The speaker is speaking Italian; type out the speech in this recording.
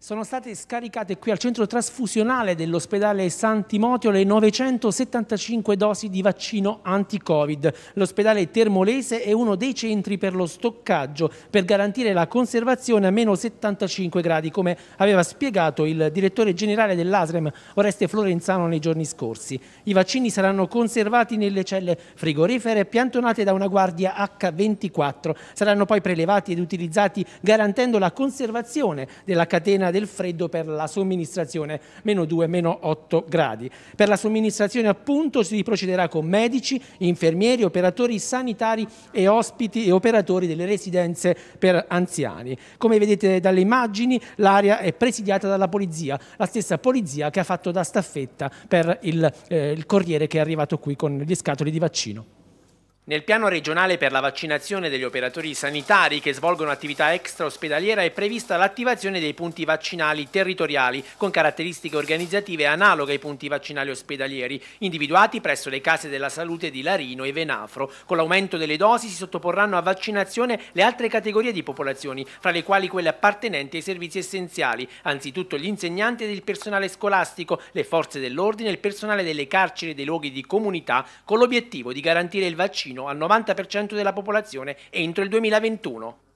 sono state scaricate qui al centro trasfusionale dell'ospedale San Timotio le 975 dosi di vaccino anti-Covid. L'ospedale termolese è uno dei centri per lo stoccaggio per garantire la conservazione a meno 75 gradi, come aveva spiegato il direttore generale dell'Asrem Oreste Florenzano nei giorni scorsi. I vaccini saranno conservati nelle celle frigorifere piantonate da una guardia H24. Saranno poi prelevati ed utilizzati garantendo la conservazione della catena settimana del freddo per la somministrazione, meno 2, meno 8 gradi. Per la somministrazione appunto si procederà con medici, infermieri, operatori sanitari e ospiti e operatori delle residenze per anziani. Come vedete dalle immagini l'area è presidiata dalla polizia, la stessa polizia che ha fatto da staffetta per il, eh, il corriere che è arrivato qui con gli scatoli di vaccino. Nel piano regionale per la vaccinazione degli operatori sanitari che svolgono attività extra ospedaliera è prevista l'attivazione dei punti vaccinali territoriali con caratteristiche organizzative analoghe ai punti vaccinali ospedalieri, individuati presso le case della salute di Larino e Venafro. Con l'aumento delle dosi si sottoporranno a vaccinazione le altre categorie di popolazioni, fra le quali quelle appartenenti ai servizi essenziali, anzitutto gli insegnanti ed il personale scolastico, le forze dell'ordine e il personale delle carceri e dei luoghi di comunità, con l'obiettivo di garantire il vaccino fino al 90% della popolazione entro il 2021.